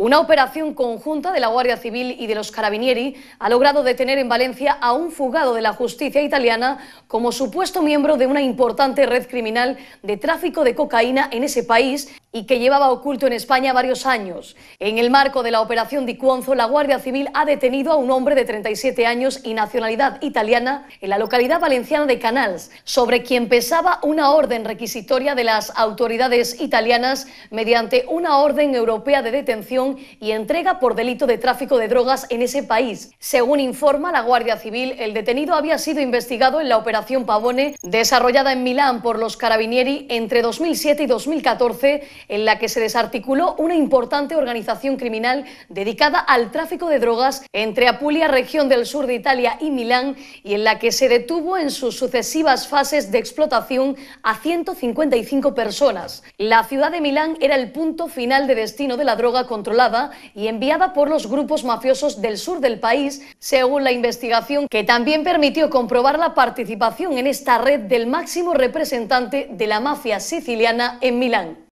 Una operación conjunta de la Guardia Civil y de los Carabinieri ha logrado detener en Valencia a un fugado de la justicia italiana como supuesto miembro de una importante red criminal de tráfico de cocaína en ese país y que llevaba oculto en España varios años. En el marco de la operación Di Cuonzo la Guardia Civil ha detenido a un hombre de 37 años y nacionalidad italiana en la localidad valenciana de Canals, sobre quien pesaba una orden requisitoria de las autoridades italianas mediante una orden europea de detención y entrega por delito de tráfico de drogas en ese país. Según informa la Guardia Civil, el detenido había sido investigado en la operación Pavone, desarrollada en Milán por los Carabinieri entre 2007 y 2014 en la que se desarticuló una importante organización criminal dedicada al tráfico de drogas entre Apulia, región del sur de Italia, y Milán, y en la que se detuvo en sus sucesivas fases de explotación a 155 personas. La ciudad de Milán era el punto final de destino de la droga controlada y enviada por los grupos mafiosos del sur del país, según la investigación que también permitió comprobar la participación en esta red del máximo representante de la mafia siciliana en Milán.